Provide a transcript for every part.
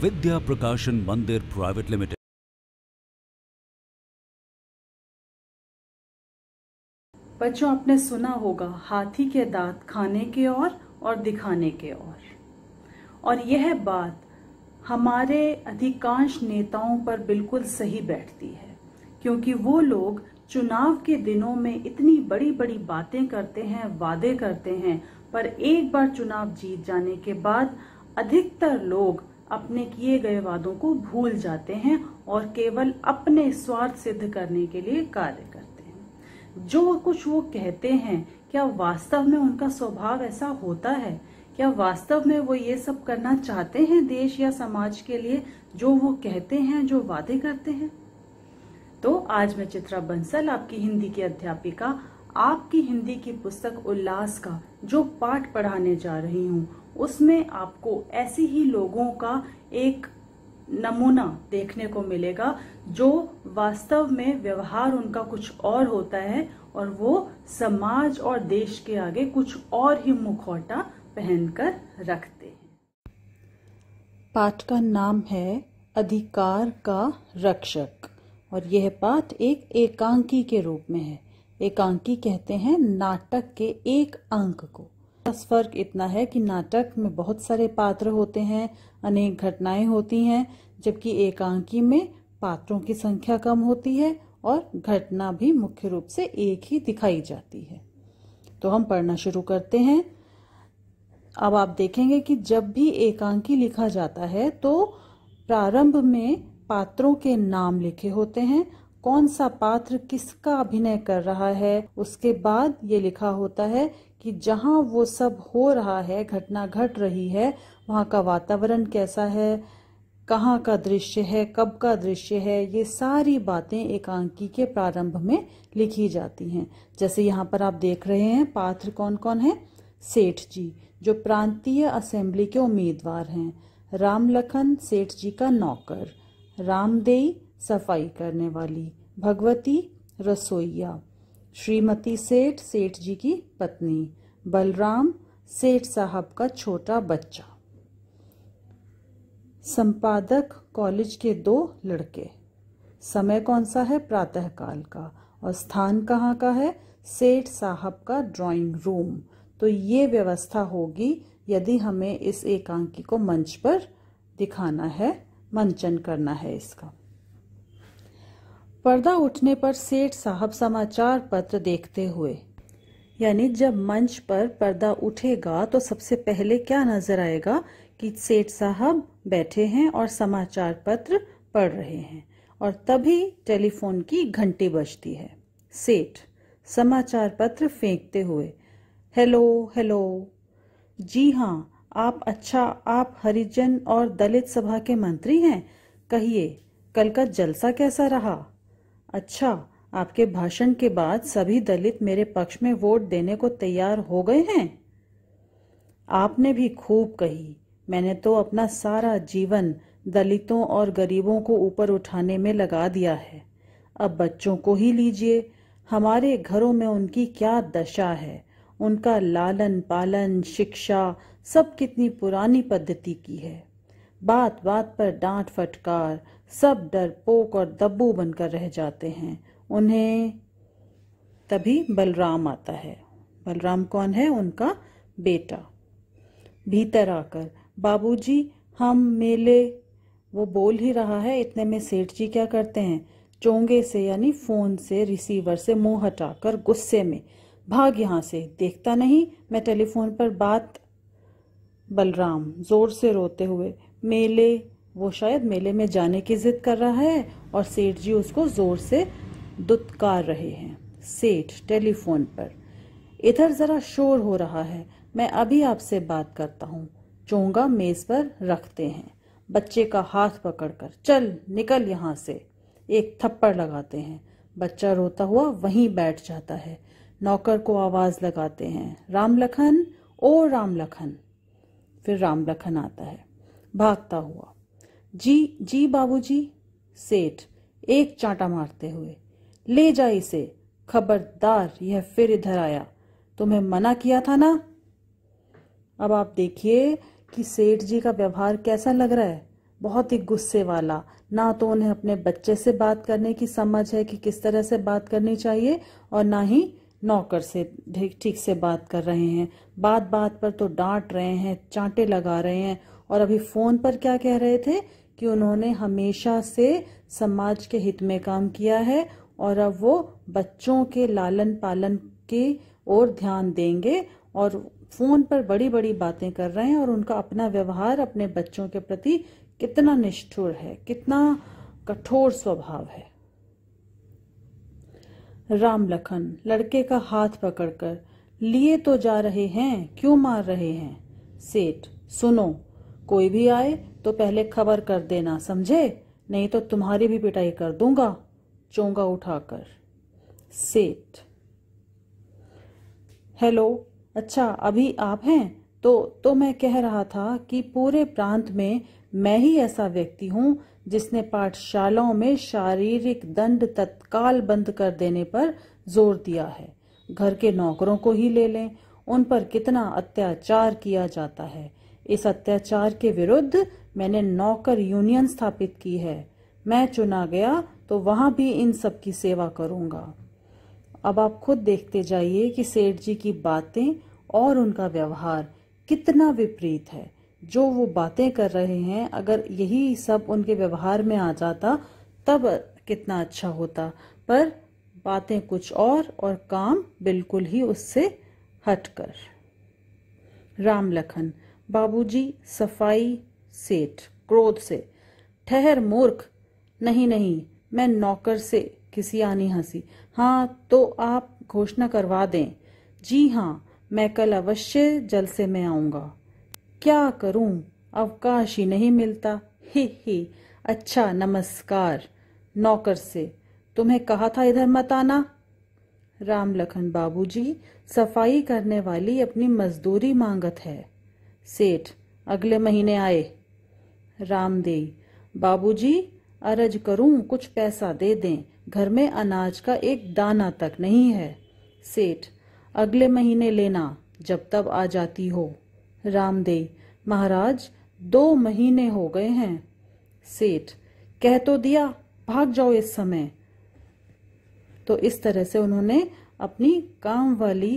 विद्या प्रकाशन मंदिर private limited बच्चों आपने सुना होगा हाथी के दांत खाने के और और दिखाने के और और यह बात हमारे अधिकांश नेताओं पर बिल्कुल सही बैठती है क्योंकि वो लोग चुनाव के दिनों में इतनी बड़ी बड़ी बातें करते हैं वादे करते हैं पर एक बार चुनाव जीत जाने के बाद अधिकतर लोग अपने किए गए वादों को भूल जाते हैं और केवल अपने स्वार्थ सिद्ध करने के लिए कार्य करते हैं जो कुछ वो कहते हैं क्या वास्तव में उनका स्वभाव ऐसा होता है क्या वास्तव में वो ये सब करना चाहते हैं देश या समाज के लिए जो वो कहते हैं जो वादे करते हैं तो आज मैं चित्रा बंसल आपकी हिंदी की अध्यापिका आपकी हिंदी की पुस्तक उल्लास का जो पाठ पढ़ाने जा रही हूँ उसमें आपको ऐसे ही लोगों का एक नमूना देखने को मिलेगा जो वास्तव में व्यवहार उनका कुछ और होता है और वो समाज और देश के आगे कुछ और ही मुखौटा पहनकर रखते हैं पाठ का नाम है अधिकार का रक्षक और यह पाठ एक एकांकी के रूप में है एकांकी कहते हैं नाटक के एक अंक को फर्क इतना है कि नाटक में बहुत सारे पात्र होते हैं अनेक घटनाएं होती हैं जबकि एकांकी में पात्रों की संख्या कम होती है और घटना भी मुख्य रूप से एक ही दिखाई जाती है तो हम पढ़ना शुरू करते हैं अब आप देखेंगे कि जब भी एकांकी लिखा जाता है तो प्रारंभ में पात्रों के नाम लिखे होते हैं कौन सा पात्र किसका अभिनय कर रहा है उसके बाद ये लिखा होता है कि जहाँ वो सब हो रहा है घटना घट रही है वहाँ का वातावरण कैसा है कहाँ का दृश्य है कब का दृश्य है ये सारी बातें एकांकी के प्रारंभ में लिखी जाती हैं जैसे यहाँ पर आप देख रहे हैं पात्र कौन कौन है सेठ जी जो प्रांतीय असेंबली के उम्मीदवार हैं राम लखन सेठ जी का नौकर रामदेई सफाई करने वाली भगवती रसोईया श्रीमती सेठ सेठ जी की पत्नी बलराम सेठ साहब का छोटा बच्चा संपादक कॉलेज के दो लड़के समय कौन सा है प्रातःकाल का और स्थान कहाँ का है सेठ साहब का ड्राइंग रूम तो ये व्यवस्था होगी यदि हमें इस एकांकी को मंच पर दिखाना है मंचन करना है इसका पर्दा उठने पर सेठ साहब समाचार पत्र देखते हुए यानी जब मंच पर पर्दा उठेगा तो सबसे पहले क्या नजर आएगा कि सेठ साहब बैठे हैं और समाचार पत्र पढ़ रहे हैं और तभी टेलीफोन की घंटी बजती है सेठ समाचार पत्र फेंकते हुए हेलो हेलो जी हाँ आप अच्छा आप हरिजन और दलित सभा के मंत्री हैं कहिए कल का जलसा कैसा रहा अच्छा आपके भाषण के बाद सभी दलित मेरे पक्ष में वोट देने को तैयार हो गए हैं आपने भी खूब कही मैंने तो अपना सारा जीवन दलितों और गरीबों को ऊपर उठाने में लगा दिया है अब बच्चों को ही लीजिए हमारे घरों में उनकी क्या दशा है उनका लालन पालन शिक्षा सब कितनी पुरानी पद्धति की है बात बात पर डांट फटकार सब डर पोक और दब्बू बनकर रह जाते हैं उन्हें तभी बलराम आता है बलराम कौन है उनका बेटा भीतर आकर बाबूजी हम मेले वो बोल ही रहा है इतने में सेठ जी क्या करते हैं चोंगे से यानी फोन से रिसीवर से मुंह हटाकर गुस्से में भाग यहां से देखता नहीं मैं टेलीफोन पर बात बलराम जोर से रोते हुए मेले वो शायद मेले में जाने की जिद कर रहा है और सेठ जी उसको जोर से दुत्कार रहे हैं सेठ टेलीफोन पर इधर जरा शोर हो रहा है मैं अभी आपसे बात करता हूँ चोंगा मेज पर रखते हैं बच्चे का हाथ पकड़कर चल निकल यहाँ से एक थप्पड़ लगाते हैं बच्चा रोता हुआ वहीं बैठ जाता है नौकर को आवाज लगाते हैं राम लखन ओ राम लखन फिर राम लखन आता है भागता हुआ जी जी बाबूजी सेठ एक चांटा मारते हुए ले जा इसे खबरदार यह फिर इधर आया तुम्हें मना किया था ना अब आप देखिए कि सेठ जी का व्यवहार कैसा लग रहा है बहुत ही गुस्से वाला ना तो उन्हें अपने बच्चे से बात करने की समझ है कि किस तरह से बात करनी चाहिए और ना ही नौकर से ठीक ठीक से बात कर रहे हैं बात बात पर तो डांट रहे हैं चांटे लगा रहे हैं और अभी फ़ोन पर क्या कह रहे थे कि उन्होंने हमेशा से समाज के हित में काम किया है और अब वो बच्चों के लालन पालन की ओर ध्यान देंगे और फ़ोन पर बड़ी बड़ी बातें कर रहे हैं और उनका अपना व्यवहार अपने बच्चों के प्रति कितना निष्ठुर है कितना कठोर स्वभाव है राम लखन लड़के का हाथ पकड़कर लिए तो जा रहे हैं क्यों मार रहे हैं सेठ सुनो कोई भी आए तो पहले खबर कर देना समझे नहीं तो तुम्हारी भी पिटाई कर दूंगा चोंगा उठाकर सेठ हेलो अच्छा अभी आप हैं तो तो मैं कह रहा था कि पूरे प्रांत में मैं ही ऐसा व्यक्ति हूं जिसने पाठशालाओं में शारीरिक दंड तत्काल बंद कर देने पर जोर दिया है घर के नौकरों को ही ले लें उन पर कितना अत्याचार किया जाता है इस अत्याचार के विरुद्ध मैंने नौकर यूनियन स्थापित की है मैं चुना गया तो वहां भी इन सब की सेवा करूंगा अब आप खुद देखते जाइए कि सेठ जी की बातें और उनका व्यवहार कितना विपरीत है जो वो बातें कर रहे हैं अगर यही सब उनके व्यवहार में आ जाता तब कितना अच्छा होता पर बातें कुछ और और काम बिल्कुल ही उससे हटकर राम लखन बाबूजी सफाई सेठ क्रोध से ठहर मूर्ख नहीं नहीं मैं नौकर से किसी आनी हंसी हाँ तो आप घोषणा करवा दें जी हाँ मैं कल अवश्य जल से मैं आऊंगा क्या करूं अवकाश ही नहीं मिलता ही हे अच्छा नमस्कार नौकर से तुम्हें कहा था इधर मत आना राम लखन बाबूजी सफाई करने वाली अपनी मजदूरी मांगत है सेठ अगले महीने आए रामदेई बाबूजी अरज करूं कुछ पैसा दे दें घर में अनाज का एक दाना तक नहीं है सेठ अगले महीने लेना जब तब आ जाती हो रामदे महाराज दो महीने हो गए हैं सेठ कह तो दिया भाग जाओ इस समय तो इस तरह से उन्होंने अपनी काम वाली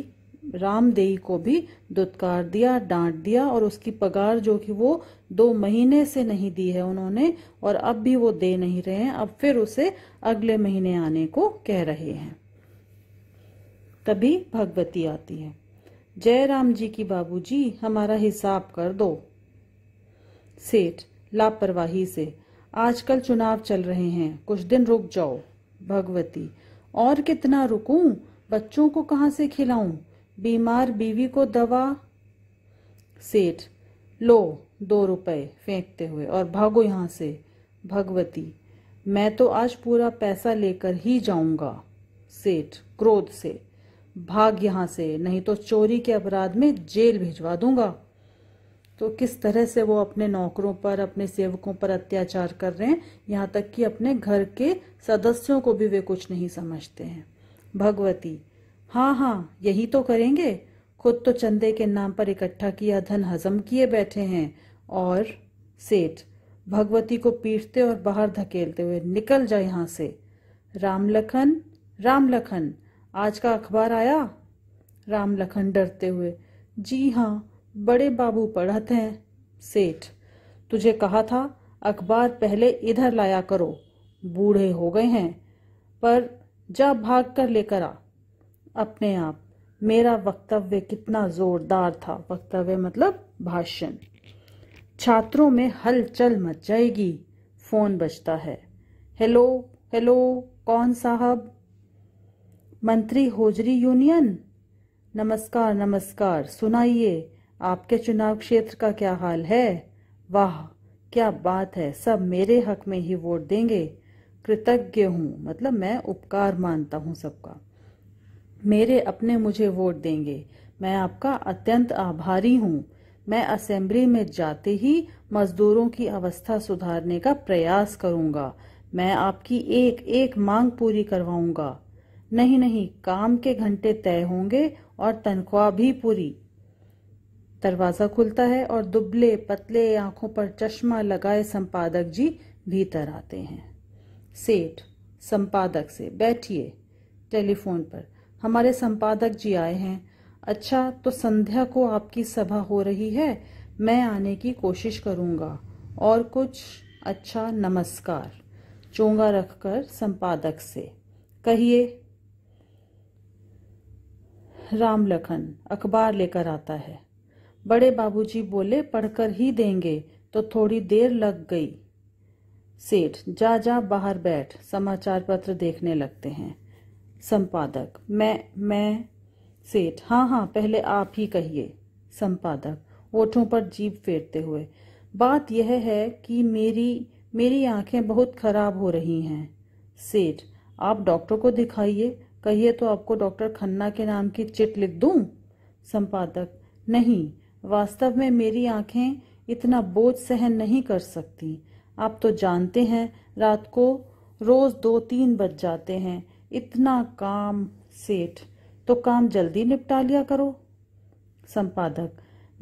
रामदेई को भी दुत्कार दिया डांट दिया और उसकी पगार जो कि वो दो महीने से नहीं दी है उन्होंने और अब भी वो दे नहीं रहे हैं अब फिर उसे अगले महीने आने को कह रहे हैं तभी भगवती आती है जय राम जी की बाबूजी हमारा हिसाब कर दो सेठ लापरवाही से आजकल चुनाव चल रहे हैं कुछ दिन रुक जाओ भगवती और कितना रुकूं बच्चों को कहा से खिलाऊं बीमार बीवी को दवा सेठ लो दो रुपए फेंकते हुए और भागो यहां से भगवती मैं तो आज पूरा पैसा लेकर ही जाऊंगा सेठ क्रोध से भाग यहां से नहीं तो चोरी के अपराध में जेल भिजवा दूंगा तो किस तरह से वो अपने नौकरों पर अपने सेवकों पर अत्याचार कर रहे हैं यहाँ तक कि अपने घर के सदस्यों को भी वे कुछ नहीं समझते हैं भगवती हाँ हाँ यही तो करेंगे खुद तो चंदे के नाम पर इकट्ठा किया धन हजम किए बैठे हैं और सेठ भगवती को पीटते और बाहर धकेलते हुए निकल जाए यहाँ से राम लखन राम लखन आज का अखबार आया राम लखन डरते हुए जी हाँ बड़े बाबू पढ़त हैं सेठ तुझे कहा था अखबार पहले इधर लाया करो बूढ़े हो गए हैं पर जा भाग कर लेकर आ अपने आप मेरा वक्तव्य कितना जोरदार था वक्तव्य मतलब भाषण छात्रों में हलचल मच जाएगी फोन बजता है हेलो हेलो कौन साहब मंत्री होजरी यूनियन नमस्कार नमस्कार सुनाइए आपके चुनाव क्षेत्र का क्या हाल है वाह क्या बात है सब मेरे हक में ही वोट देंगे कृतज्ञ हूँ मतलब मैं उपकार मानता हूँ सबका मेरे अपने मुझे वोट देंगे मैं आपका अत्यंत आभारी हूँ मैं असेंबली में जाते ही मजदूरों की अवस्था सुधारने का प्रयास करूंगा मैं आपकी एक एक मांग पूरी करवाऊंगा नहीं नहीं काम के घंटे तय होंगे और तनख्वाह भी पूरी दरवाजा खुलता है और दुबले पतले आंखों पर चश्मा लगाए संपादक जी भीतर आते हैं सेठ संपादक से बैठिए टेलीफोन पर हमारे संपादक जी आए हैं अच्छा तो संध्या को आपकी सभा हो रही है मैं आने की कोशिश करूंगा और कुछ अच्छा नमस्कार चोंगा रखकर संपादक से कहिए राम लखन अखबार लेकर आता है बड़े बाबूजी बोले पढ़कर ही देंगे तो थोड़ी देर लग गई सेठ जा जा बाहर बैठ समाचार पत्र देखने लगते हैं संपादक मैं मैं सेठ हाँ हाँ पहले आप ही कहिए संपादक ओठों पर जीप फेरते हुए बात यह है कि मेरी मेरी आंखें बहुत खराब हो रही हैं सेठ आप डॉक्टर को दिखाइए कहिए तो आपको डॉक्टर खन्ना के नाम की चिट लिख दूं संपादक नहीं वास्तव में मेरी आंखें इतना बोझ सहन नहीं कर सकती आप तो जानते हैं रात को रोज दो तीन बज जाते हैं इतना काम सेठ तो काम जल्दी निपटा लिया करो संपादक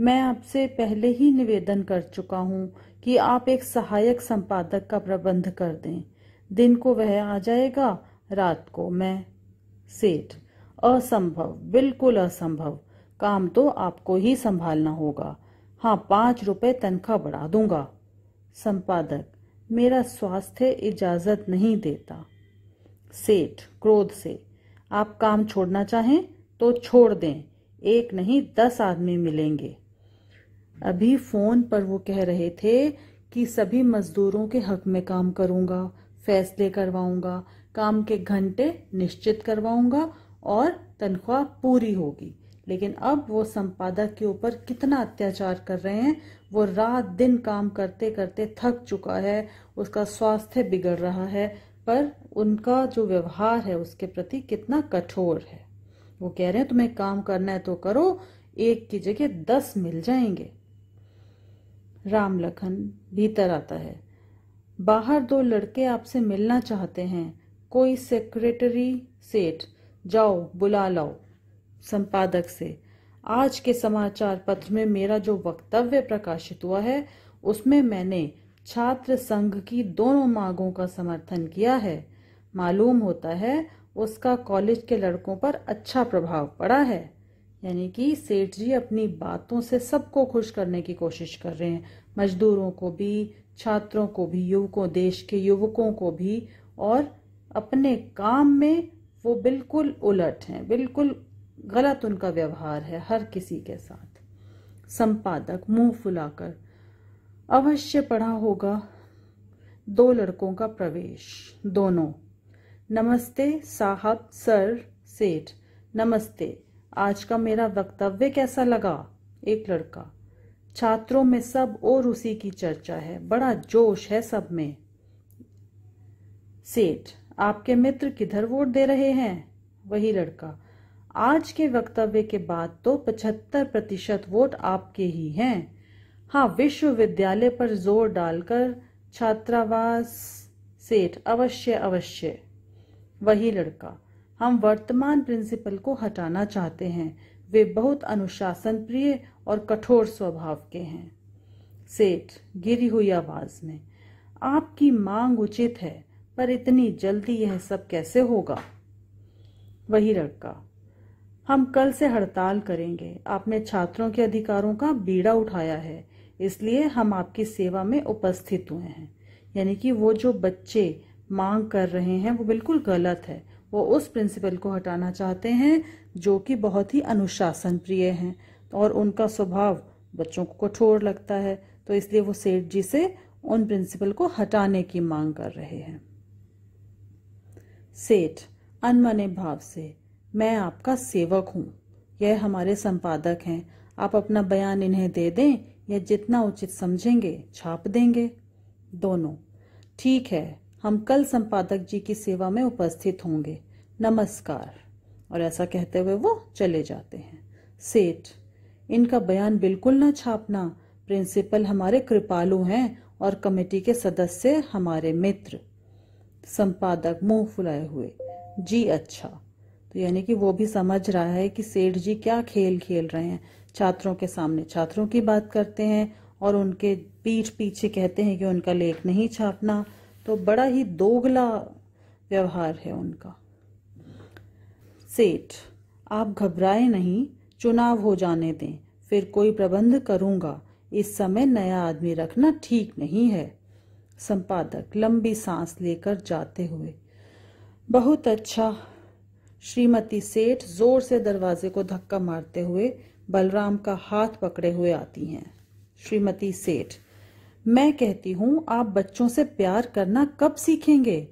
मैं आपसे पहले ही निवेदन कर चुका हूँ कि आप एक सहायक संपादक का प्रबंध कर दें दिन को वह आ जाएगा रात को मैं सेठ असंभव बिल्कुल असंभव काम तो आपको ही संभालना होगा हाँ पांच रुपए तनख्वाह बढ़ा दूंगा संपादक मेरा स्वास्थ्य इजाजत नहीं देता सेठ क्रोध से आप काम छोड़ना चाहें तो छोड़ दें एक नहीं दस आदमी मिलेंगे अभी फोन पर वो कह रहे थे कि सभी मजदूरों के हक में काम करूंगा फैसले करवाऊंगा काम के घंटे निश्चित करवाऊंगा और तनख्वाह पूरी होगी लेकिन अब वो संपादक के ऊपर कितना अत्याचार कर रहे हैं वो रात दिन काम करते करते थक चुका है उसका स्वास्थ्य बिगड़ रहा है पर उनका जो व्यवहार है उसके प्रति कितना कठोर है वो कह रहे हैं तुम्हें काम करना है तो करो एक की जगह दस मिल जाएंगे राम लखन भीतर आता है बाहर दो लड़के आपसे मिलना चाहते हैं कोई सेक्रेटरी सेठ जाओ बुला लाओ संपादक से आज के समाचार पत्र में मेरा जो वक्तव्य प्रकाशित हुआ है उसमें मैंने छात्र संघ की दोनों मांगों का समर्थन किया है मालूम होता है उसका कॉलेज के लड़कों पर अच्छा प्रभाव पड़ा है यानी कि सेठ जी अपनी बातों से सबको खुश करने की कोशिश कर रहे हैं मजदूरों को भी छात्रों को भी युवकों देश के युवकों को भी और अपने काम में वो बिल्कुल उलट हैं बिल्कुल गलत उनका व्यवहार है हर किसी के साथ संपादक मुंह फुलाकर अवश्य पढ़ा होगा दो लड़कों का प्रवेश दोनों नमस्ते साहब सर सेठ नमस्ते आज का मेरा वक्तव्य कैसा लगा एक लड़का छात्रों में सब और उसी की चर्चा है बड़ा जोश है सब में सेठ आपके मित्र किधर वोट दे रहे हैं वही लड़का आज के वक्तव्य के बाद तो पचहत्तर प्रतिशत वोट आपके ही हैं हाँ विश्वविद्यालय पर जोर डालकर छात्रावास सेठ अवश्य अवश्य वही लड़का हम वर्तमान प्रिंसिपल को हटाना चाहते हैं वे बहुत अनुशासन प्रिय और कठोर स्वभाव के हैं सेठ गिरी हुई आवाज में आपकी मांग उचित है पर इतनी जल्दी यह सब कैसे होगा वही लड़का हम कल से हड़ताल करेंगे आपने छात्रों के अधिकारों का बीड़ा उठाया है इसलिए हम आपकी सेवा में उपस्थित हुए हैं यानी कि वो जो बच्चे मांग कर रहे हैं वो बिल्कुल गलत है वो उस प्रिंसिपल को हटाना चाहते हैं जो कि बहुत ही अनुशासन प्रिय हैं और उनका स्वभाव बच्चों को कठोर लगता है तो इसलिए वो सेठ जी से उन प्रिंसिपल को हटाने की मांग कर रहे हैं सेठ अनमने भाव से मैं आपका सेवक हूँ यह हमारे संपादक हैं आप अपना बयान इन्हें दे दें या जितना उचित समझेंगे छाप देंगे दोनों ठीक है हम कल संपादक जी की सेवा में उपस्थित होंगे नमस्कार और ऐसा कहते हुए वो चले जाते हैं सेठ इनका बयान बिल्कुल ना छापना प्रिंसिपल हमारे कृपालु हैं और कमेटी के सदस्य हमारे मित्र संपादक मुंह फुलाए हुए जी अच्छा तो यानी कि वो भी समझ रहा है कि सेठ जी क्या खेल खेल रहे हैं छात्रों के सामने छात्रों की बात करते हैं और उनके पीठ पीछे कहते हैं कि उनका लेख नहीं छापना तो बड़ा ही दोगला व्यवहार है उनका सेठ आप घबराए नहीं चुनाव हो जाने दें फिर कोई प्रबंध करूंगा इस समय नया आदमी रखना ठीक नहीं है संपादक लंबी सांस लेकर जाते हुए बहुत अच्छा श्रीमती सेठ जोर से दरवाजे को धक्का मारते हुए बलराम का हाथ पकड़े हुए आती हैं श्रीमती सेठ मैं कहती हूँ आप बच्चों से प्यार करना कब सीखेंगे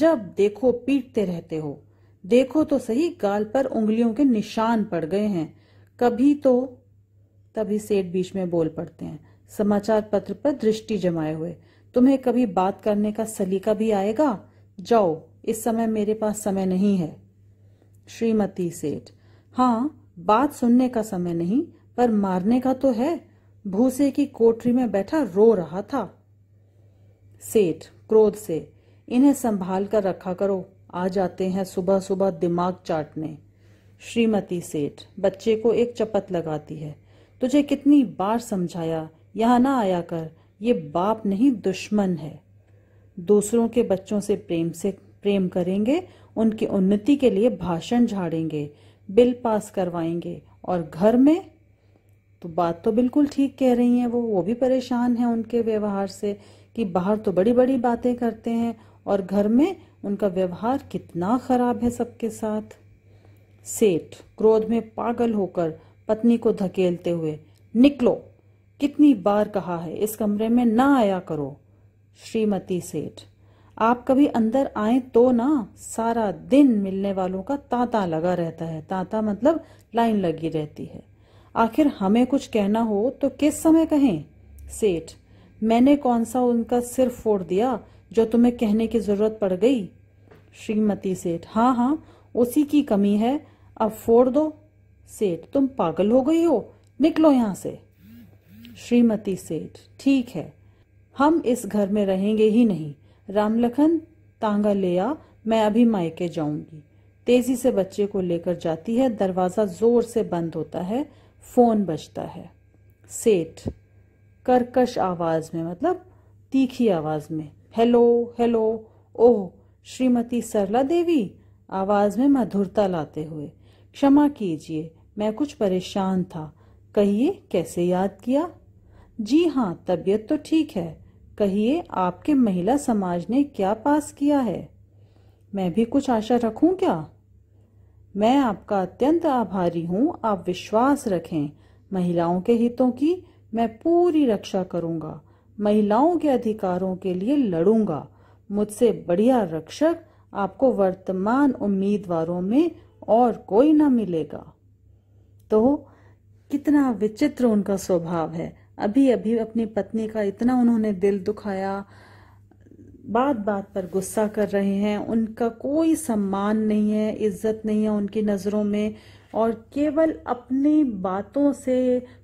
जब देखो पीटते रहते हो देखो तो सही गाल पर उंगलियों के निशान पड़ गए हैं कभी तो तभी सेठ बीच में बोल पड़ते हैं समाचार पत्र पर दृष्टि जमाए हुए तुम्हें कभी बात करने का सलीका भी आएगा जाओ इस समय मेरे पास समय नहीं है श्रीमती सेठ हाँ बात सुनने का समय नहीं पर मारने का तो है भूसे की कोठरी में बैठा रो रहा था सेठ क्रोध से इन्हें संभाल कर रखा करो आ जाते हैं सुबह सुबह दिमाग चाटने श्रीमती सेठ बच्चे को एक चपत लगाती है तुझे कितनी बार समझाया यहाँ ना आया कर ये बाप नहीं दुश्मन है दूसरों के बच्चों से प्रेम से प्रेम करेंगे उनकी उन्नति के लिए भाषण झाड़ेंगे बिल पास करवाएंगे और घर में तो बात तो बिल्कुल ठीक कह रही हैं वो वो भी परेशान हैं उनके व्यवहार से कि बाहर तो बड़ी बड़ी बातें करते हैं और घर में उनका व्यवहार कितना खराब है सबके साथ सेठ क्रोध में पागल होकर पत्नी को धकेलते हुए निकलो कितनी बार कहा है इस कमरे में ना आया करो श्रीमती सेठ आप कभी अंदर आए तो ना सारा दिन मिलने वालों का तांता लगा रहता है तांता मतलब लाइन लगी रहती है आखिर हमें कुछ कहना हो तो किस समय कहें सेठ मैंने कौन सा उनका सिर फोड़ दिया जो तुम्हें कहने की जरूरत पड़ गई श्रीमती सेठ हाँ हाँ उसी की कमी है अब फोड़ दो सेठ तुम पागल हो गई हो निकलो यहाँ से श्रीमती सेठ ठीक है हम इस घर में रहेंगे ही नहीं रामलखन तांगा ले आ मैं अभी मायके जाऊंगी तेजी से बच्चे को लेकर जाती है दरवाज़ा ज़ोर से बंद होता है फ़ोन बजता है सेठ करकश आवाज़ में मतलब तीखी आवाज़ में हेलो हेलो ओह श्रीमती सरला देवी आवाज़ में मधुरता लाते हुए क्षमा कीजिए मैं कुछ परेशान था कहिए कैसे याद किया जी हाँ तबीयत तो ठीक है कहिए आपके महिला समाज ने क्या पास किया है मैं भी कुछ आशा रखूं क्या मैं आपका अत्यंत आभारी हूं आप विश्वास रखें महिलाओं के हितों की मैं पूरी रक्षा करूंगा महिलाओं के अधिकारों के लिए लड़ूंगा मुझसे बढ़िया रक्षक आपको वर्तमान उम्मीदवारों में और कोई ना मिलेगा तो कितना विचित्र उनका स्वभाव है अभी अभी अपनी पत्नी का इतना उन्होंने दिल दुखाया बात बात पर गुस्सा कर रहे हैं उनका कोई सम्मान नहीं है इज्जत नहीं है उनकी नज़रों में और केवल अपनी बातों से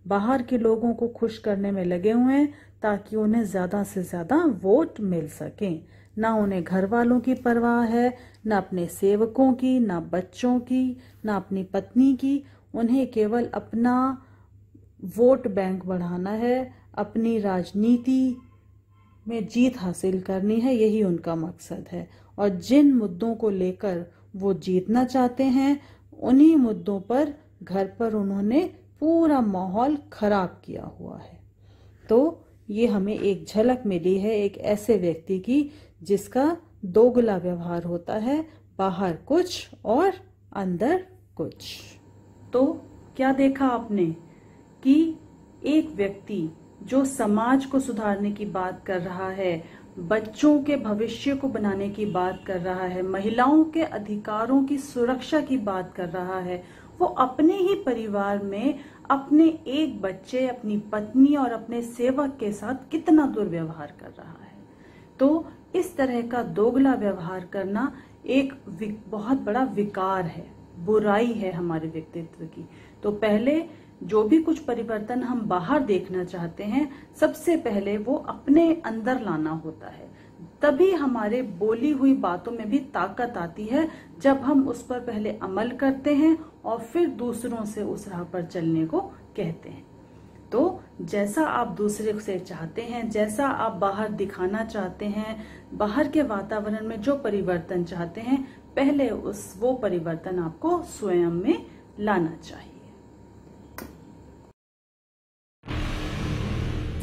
बाहर के लोगों को खुश करने में लगे हुए हैं ताकि उन्हें ज़्यादा से ज़्यादा वोट मिल सकें ना उन्हें घर वालों की परवाह है ना अपने सेवकों की ना बच्चों की ना अपनी पत्नी की उन्हें केवल अपना वोट बैंक बढ़ाना है अपनी राजनीति में जीत हासिल करनी है यही उनका मकसद है और जिन मुद्दों को लेकर वो जीतना चाहते हैं उन्हीं मुद्दों पर घर पर उन्होंने पूरा माहौल खराब किया हुआ है तो ये हमें एक झलक मिली है एक ऐसे व्यक्ति की जिसका दोगला व्यवहार होता है बाहर कुछ और अंदर कुछ तो क्या देखा आपने कि एक व्यक्ति जो समाज को सुधारने की बात कर रहा है बच्चों के भविष्य को बनाने की बात कर रहा है महिलाओं के अधिकारों की सुरक्षा की बात कर रहा है वो अपने ही परिवार में अपने एक बच्चे अपनी पत्नी और अपने सेवक के साथ कितना दुर्व्यवहार कर रहा है तो इस तरह का दोगला व्यवहार करना एक बहुत बड़ा विकार है बुराई है हमारे व्यक्तित्व की तो पहले जो भी कुछ परिवर्तन हम बाहर देखना चाहते हैं सबसे पहले वो अपने अंदर लाना होता है तभी हमारे बोली हुई बातों में भी ताकत आती है जब हम उस पर पहले अमल करते हैं और फिर दूसरों से उस राह पर चलने को कहते हैं तो जैसा आप दूसरे से चाहते हैं जैसा आप बाहर दिखाना चाहते हैं बाहर के वातावरण में जो परिवर्तन चाहते हैं पहले उस वो परिवर्तन आपको स्वयं में लाना चाहिए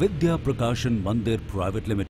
विद्या प्रकाशन मंदिर प्राइवेट लिमिटेड